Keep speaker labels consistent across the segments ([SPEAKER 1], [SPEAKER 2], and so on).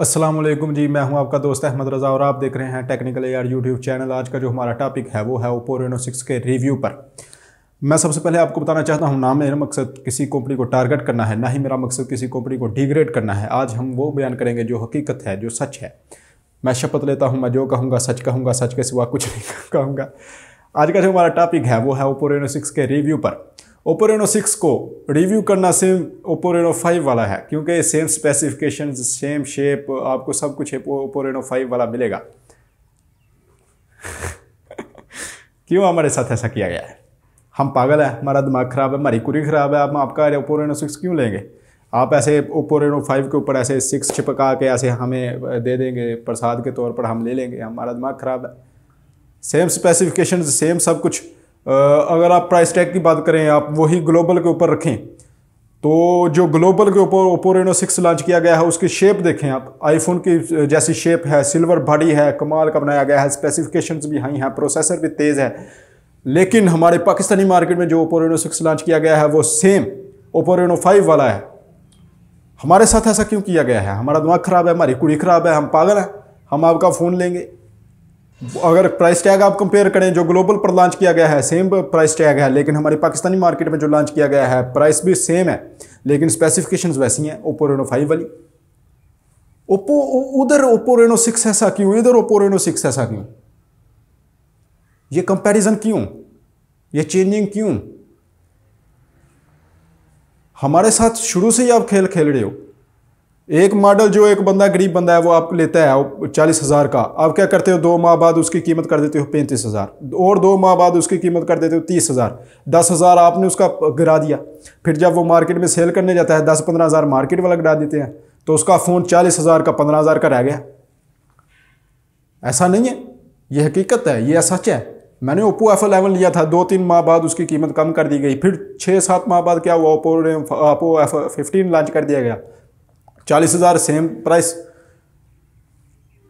[SPEAKER 1] असलम जी मैं हूं आपका दोस्त अहमद रज़ा और आप देख रहे हैं टेक्निकल आर यूट्यूब चैनल आज का जो हमारा टॉपिक है वो है ओप्पो रेनो सिक्स के रिव्यू पर मैं सबसे पहले आपको बताना चाहता हूं ना मेरा मकसद किसी कंपनी को टारगेट करना है ना ही मेरा मकसद किसी कंपनी को डिग्रेड करना है आज हम वो बयान करेंगे जो हकीकत है जो सच है मैं शपथ लेता हूँ मैं जो कहूँगा सच कहूँगा सच के सिवा कुछ नहीं कहूँगा आज का जो हमारा टॉपिक है वो है ओप्पो रेनो सिक्स के रिव्यू पर रेनो सिक्स को रिव्यू करना सेम रेनो फाइव वाला है क्योंकि सेम स्पेसिफिकेशन सेम शेप आपको सब कुछ रेनो फाइव वाला मिलेगा क्यों हमारे साथ ऐसा किया गया है हम पागल है हमारा दिमाग ख़राब है हमारी कुरी ख़राब है आप आपका रेनो सिक्स क्यों लेंगे आप ऐसे रेनो फाइव के ऊपर ऐसे सिक्स छिपका के ऐसे हमें दे देंगे प्रसाद के तौर पर हम ले लेंगे हमारा दिमाग ख़राब है सेम स्पेसिफिकेशन सेम सब कुछ अगर आप प्राइस टैग की बात करें आप वही ग्लोबल के ऊपर रखें तो जो ग्लोबल के ऊपर ओप्पो रेनो सिक्स लॉन्च किया गया है उसकी शेप देखें आप आईफोन की जैसी शेप है सिल्वर बॉडी है कमाल का बनाया गया है स्पेसिफिकेशंस भी हाई हैं प्रोसेसर भी तेज़ है लेकिन हमारे पाकिस्तानी मार्केट में जो ओप्पो रेनो सिक्स लॉन्च किया गया है वो सेम ओप्पो रेनो फाइव वाला है हमारे साथ ऐसा क्यों किया गया है हमारा दिमाग ख़राब है हमारी कुड़ी ख़राब है हम पागल हैं हम आपका फ़ोन लेंगे अगर प्राइस टैग आप कंपेयर करें जो ग्लोबल पर लॉन्च किया गया है सेम प्राइस टैग है लेकिन हमारी पाकिस्तानी मार्केट में जो लॉन्च किया गया है प्राइस भी सेम है लेकिन स्पेसिफिकेशन वैसी हैं ओप्पो रेनो फाइव वाली ओप्पो उधर ओप्पो रेनो सिक्स ऐसा क्यों इधर ओप्पो रेनो सिक्स ऐसा क्यों ये कंपैरिजन क्यों ये चेंजिंग क्यों हमारे साथ शुरू से ही आप खेल खेल रहे हो एक मॉडल जो एक बंदा गरीब बंदा है वो आप लेता है चालीस हज़ार का आप क्या करते हो दो माह बाद उसकी कीमत कर देते हो पैंतीस हज़ार और दो माह बाद उसकी कीमत कर देते हो तीस हज़ार दस हज़ार आपने उसका गिरा दिया फिर जब वो मार्केट में सेल करने जाता है दस पंद्रह हज़ार मार्केट वाला गिरा देते हैं तो उसका फ़ोन चालीस हज़ार का पंद्रह हज़ार का रह गया ऐसा नहीं है ये हकीकत है ये सच है मैंने ओप्पो एफ एलेवन लिया था दो तीन माह बाद उसकी कीमत कम कर दी गई फिर छः सात माह बाद क्या हुआ ओप्पो ने ओप्पो एफ फिफ्टीन लॉन्च कर दिया गया चालीस हज़ार सेम प्राइस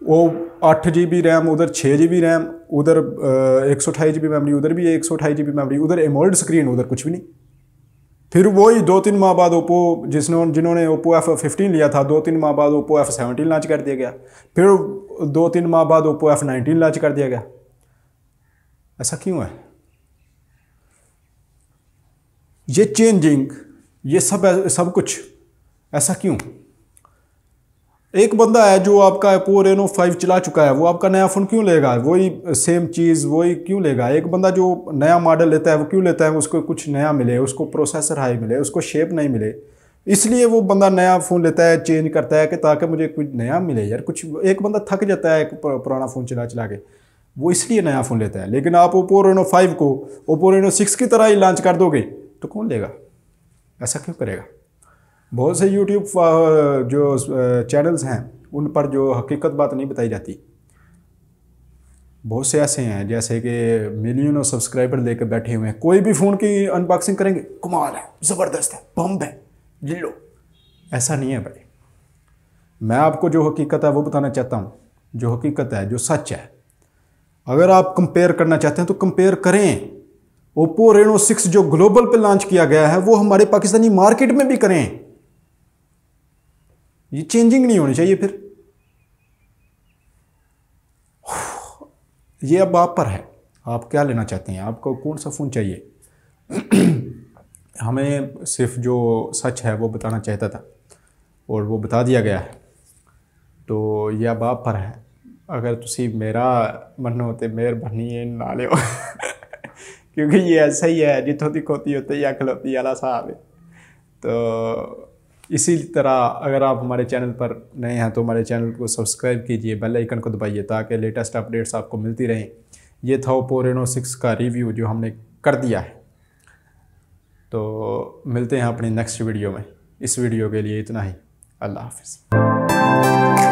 [SPEAKER 1] वो अठ जी बी रैम उधर छः जी बी रैम उधर एक सौ अठाई जी बी मेमरी उधर भी एक सौ अठाई जी बी मेमरी उधर एमोल्ड स्क्रीन उधर कुछ भी नहीं फिर वही दो तीन माह बाद ओप्पो जिसने जिन्होंने ओप्पो एफ फिफ्टीन लिया था दो तीन माह बाद ओप्पो एफ सेवनटीन लॉन्च कर दिया गया फिर दो तीन माह बाद ओप्पो एफ नाइनटीन लॉन्च कर दिया गया ऐसा क्यों है ये चेंजिंग ये सब सब कुछ ऐसा क्यों एक बंदा है जो आपका एपो रेनो फाइव चला चुका है वो आपका नया फ़ोन क्यों लेगा वही सेम चीज़ वही क्यों लेगा एक बंदा जो नया मॉडल लेता है वो क्यों लेता है उसको कुछ नया मिले उसको प्रोसेसर हाई मिले उसको शेप नहीं मिले इसलिए वो बंदा नया फ़ोन लेता है चेंज करता है कि ताकि मुझे कुछ नया मिले यार कुछ एक बंदा थक जाता है एक पुराना फ़ोन चला चला के वो इसलिए नया फ़ोन लेता है लेकिन आप ओप्पो रेनो फाइव को ओप्पो रेनो सिक्स की तरह ही लॉन्च कर दोगे तो कौन लेगा ऐसा क्यों करेगा बहुत से यूट्यूब जो चैनल्स हैं उन पर जो हकीकत बात नहीं बताई जाती बहुत से ऐसे हैं जैसे कि मिलियनों सब्सक्राइबर लेकर बैठे हुए हैं कोई भी फ़ोन की अनबॉक्सिंग करेंगे कमाल है ज़बरदस्त है बम्ब है लो ऐसा नहीं है भाई मैं आपको जो हकीकत है वो बताना चाहता हूँ जो हकीकत है जो सच है अगर आप कंपेयर करना चाहते हैं तो कंपेयर करें ओप्पो रेनो सिक्स जो ग्लोबल पे लॉन्च किया गया है वो हमारे पाकिस्तानी मार्केट में भी करें ये चेंजिंग नहीं होनी चाहिए फिर ये अब आप पर है आप क्या लेना चाहते हैं आपको कौन सा फ़ोन चाहिए हमें सिर्फ जो सच है वो बताना चाहता था और वो बता दिया गया है तो यह अब आप पर है अगर तुम मेरा मन होते मेर बनिए ना ले क्योंकि ये ऐसा ही है जितों दिखोती होते या खिलौती अला साहब तो इसी तरह अगर आप हमारे चैनल पर नए हैं तो हमारे चैनल को सब्सक्राइब कीजिए बेल आइकन को दबाइए ताकि लेटेस्ट अपडेट्स आपको मिलती रहें ये था ओपो रेनो सिक्स का रिव्यू जो हमने कर दिया है तो मिलते हैं अपनी नेक्स्ट वीडियो में इस वीडियो के लिए इतना ही अल्लाह हाफिज़